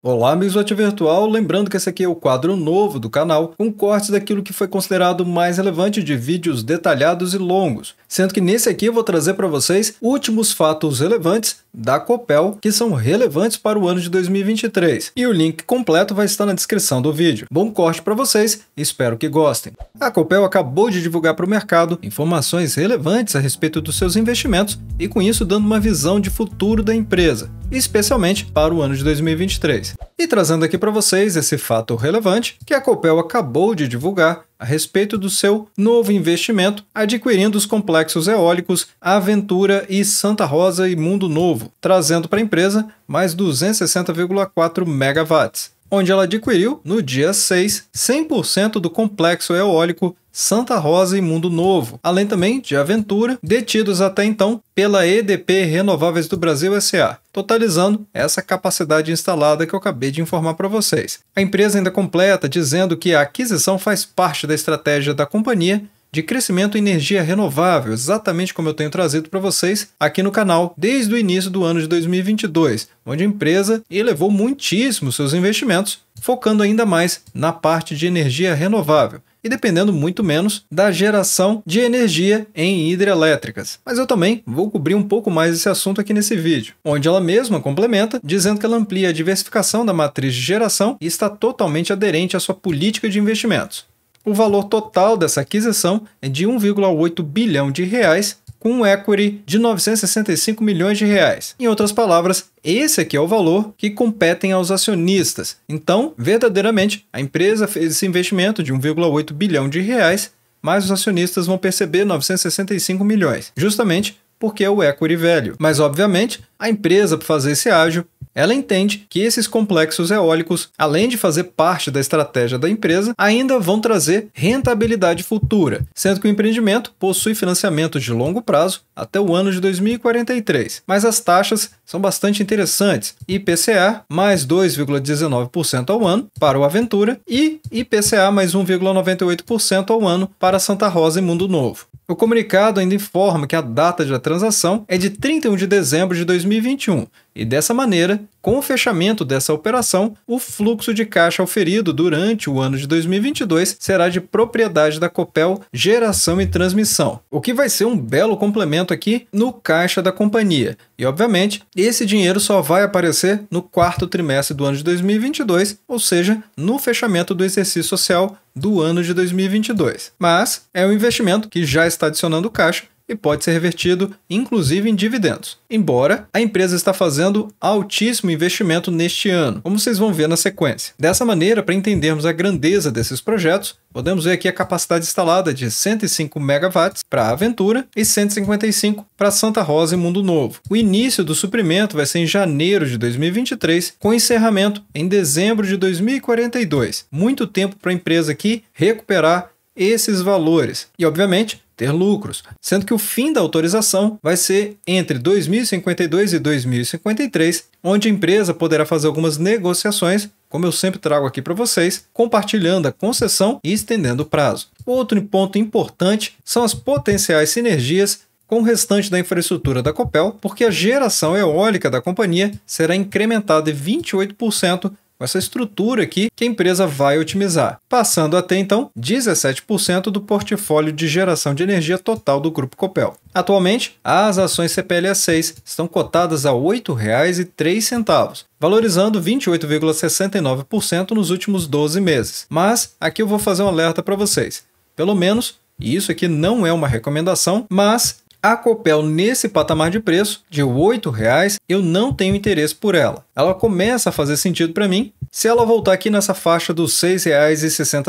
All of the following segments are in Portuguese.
Olá, amigos do Arte Virtual. Lembrando que esse aqui é o quadro novo do canal, com cortes daquilo que foi considerado mais relevante de vídeos detalhados e longos. Sendo que nesse aqui eu vou trazer para vocês últimos fatos relevantes da Copel que são relevantes para o ano de 2023. E o link completo vai estar na descrição do vídeo. Bom corte para vocês, espero que gostem. A Copel acabou de divulgar para o mercado informações relevantes a respeito dos seus investimentos e com isso dando uma visão de futuro da empresa, especialmente para o ano de 2023. E trazendo aqui para vocês esse fato relevante que a Copel acabou de divulgar a respeito do seu novo investimento, adquirindo os complexos eólicos Aventura e Santa Rosa e Mundo Novo, trazendo para a empresa mais 260,4 megawatts onde ela adquiriu, no dia 6, 100% do complexo eólico Santa Rosa e Mundo Novo, além também de Aventura, detidos até então pela EDP Renováveis do Brasil SA, totalizando essa capacidade instalada que eu acabei de informar para vocês. A empresa ainda completa dizendo que a aquisição faz parte da estratégia da companhia de crescimento em energia renovável, exatamente como eu tenho trazido para vocês aqui no canal desde o início do ano de 2022, onde a empresa elevou muitíssimo seus investimentos, focando ainda mais na parte de energia renovável e dependendo muito menos da geração de energia em hidrelétricas. Mas eu também vou cobrir um pouco mais esse assunto aqui nesse vídeo, onde ela mesma complementa dizendo que ela amplia a diversificação da matriz de geração e está totalmente aderente à sua política de investimentos. O valor total dessa aquisição é de 1,8 bilhão de reais, com um equity de 965 milhões de reais. Em outras palavras, esse aqui é o valor que competem aos acionistas. Então, verdadeiramente, a empresa fez esse investimento de 1,8 bilhão de reais, mas os acionistas vão perceber 965 milhões, justamente porque é o equity velho. Mas, obviamente, a empresa, para fazer esse ágio, ela entende que esses complexos eólicos, além de fazer parte da estratégia da empresa, ainda vão trazer rentabilidade futura, sendo que o empreendimento possui financiamento de longo prazo até o ano de 2043. Mas as taxas são bastante interessantes: IPCA mais 2,19% ao ano para o Aventura e IPCA mais 1,98% ao ano para Santa Rosa e Mundo Novo. O comunicado ainda informa que a data da transação é de 31 de dezembro de 2021 e dessa maneira, com o fechamento dessa operação, o fluxo de caixa oferido durante o ano de 2022 será de propriedade da Copel Geração e Transmissão, o que vai ser um belo complemento aqui no caixa da companhia. E obviamente, esse dinheiro só vai aparecer no quarto trimestre do ano de 2022, ou seja, no fechamento do exercício social do ano de 2022. Mas é um investimento que já está adicionando caixa e pode ser revertido, inclusive em dividendos. Embora a empresa está fazendo altíssimo investimento neste ano, como vocês vão ver na sequência. Dessa maneira, para entendermos a grandeza desses projetos, podemos ver aqui a capacidade instalada de 105 megawatts para a Aventura e 155 para Santa Rosa e Mundo Novo. O início do suprimento vai ser em janeiro de 2023, com encerramento em dezembro de 2042. Muito tempo para a empresa aqui recuperar esses valores. E, obviamente, ter lucros, sendo que o fim da autorização vai ser entre 2052 e 2053, onde a empresa poderá fazer algumas negociações, como eu sempre trago aqui para vocês, compartilhando a concessão e estendendo o prazo. Outro ponto importante são as potenciais sinergias com o restante da infraestrutura da Copel, porque a geração eólica da companhia será incrementada em 28% com essa estrutura aqui que a empresa vai otimizar, passando até então 17% do portfólio de geração de energia total do Grupo Copel. Atualmente, as ações CPLA 6 estão cotadas a R$ 8,03, valorizando 28,69% nos últimos 12 meses. Mas aqui eu vou fazer um alerta para vocês. Pelo menos, isso aqui não é uma recomendação, mas a Copel, nesse patamar de preço, de R$ 8,00, eu não tenho interesse por ela. Ela começa a fazer sentido para mim se ela voltar aqui nessa faixa dos R$ 6,60,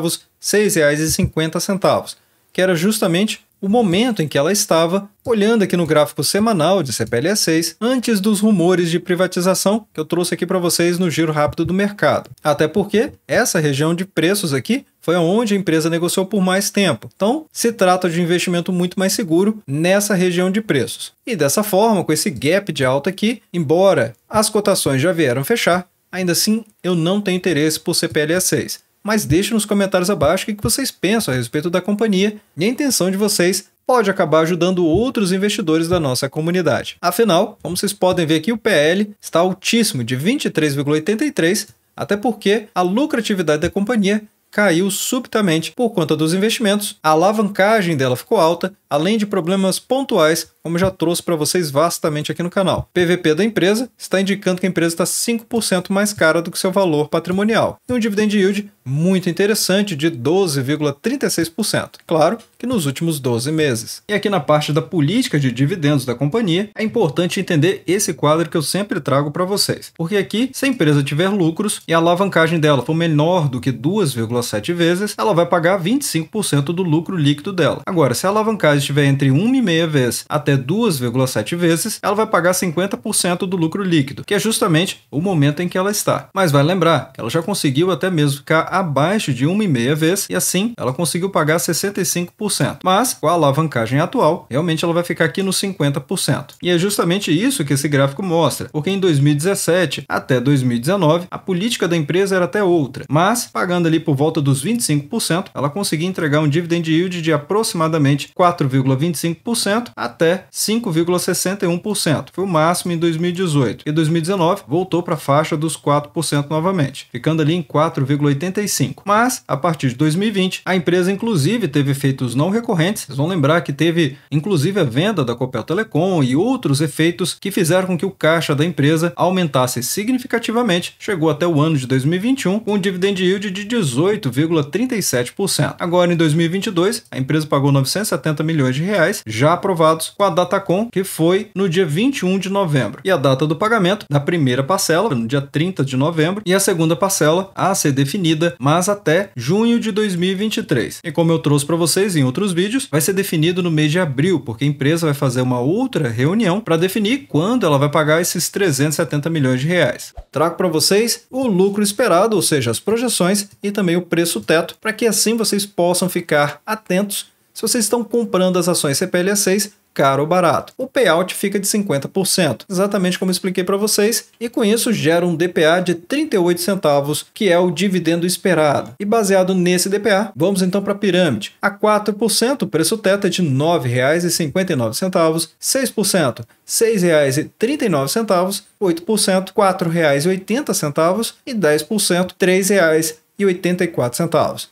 R$ 6,50, que era justamente o momento em que ela estava, olhando aqui no gráfico semanal de cpls 6 antes dos rumores de privatização que eu trouxe aqui para vocês no giro rápido do mercado. Até porque essa região de preços aqui foi onde a empresa negociou por mais tempo. Então, se trata de um investimento muito mais seguro nessa região de preços. E dessa forma, com esse gap de alta aqui, embora as cotações já vieram fechar, ainda assim eu não tenho interesse por CPLA 6. Mas deixe nos comentários abaixo o que vocês pensam a respeito da companhia e a intenção de vocês pode acabar ajudando outros investidores da nossa comunidade. Afinal, como vocês podem ver aqui, o PL está altíssimo, de 23,83, até porque a lucratividade da companhia caiu subitamente por conta dos investimentos, a alavancagem dela ficou alta, além de problemas pontuais como já trouxe para vocês vastamente aqui no canal. PVP da empresa está indicando que a empresa está 5% mais cara do que seu valor patrimonial, e um dividend yield muito interessante de 12,36%, claro que nos últimos 12 meses. E aqui na parte da política de dividendos da companhia, é importante entender esse quadro que eu sempre trago para vocês, porque aqui, se a empresa tiver lucros e a alavancagem dela for menor do que 2,7 vezes, ela vai pagar 25% do lucro líquido dela. Agora, se a alavancagem estiver entre 1,5 vezes até até 2,7 vezes, ela vai pagar 50% do lucro líquido, que é justamente o momento em que ela está. Mas vai lembrar que ela já conseguiu até mesmo ficar abaixo de 1,5 vez e assim ela conseguiu pagar 65%. Mas com a alavancagem atual, realmente ela vai ficar aqui nos 50%. E é justamente isso que esse gráfico mostra, porque em 2017 até 2019 a política da empresa era até outra, mas pagando ali por volta dos 25%, ela conseguia entregar um dividend yield de aproximadamente 4,25% até 5,61%. Foi o máximo em 2018. E 2019 voltou para a faixa dos 4% novamente, ficando ali em 4,85%. Mas, a partir de 2020, a empresa inclusive teve efeitos não recorrentes. Vocês vão lembrar que teve inclusive a venda da Copel Telecom e outros efeitos que fizeram com que o caixa da empresa aumentasse significativamente, chegou até o ano de 2021 com um dividend yield de 18,37%. Agora em 2022, a empresa pagou 970 milhões de reais já aprovados com a Datacom, que foi no dia 21 de novembro. E a data do pagamento da primeira parcela, no dia 30 de novembro, e a segunda parcela a ser definida, mas até junho de 2023. E como eu trouxe para vocês em outros vídeos, vai ser definido no mês de abril, porque a empresa vai fazer uma outra reunião para definir quando ela vai pagar esses 370 milhões de reais. Trago para vocês o lucro esperado, ou seja, as projeções e também o preço teto, para que assim vocês possam ficar atentos se vocês estão comprando as ações CPLA6 caro ou barato. O payout fica de 50%, exatamente como expliquei para vocês, e com isso gera um DPA de 38 centavos, que é o dividendo esperado. E baseado nesse DPA, vamos então para a pirâmide. A 4%, o preço teto é de R$ 9,59, 6%, R$ 6,39, 8%, R$ 4,80 e 10%, R$ 3,84.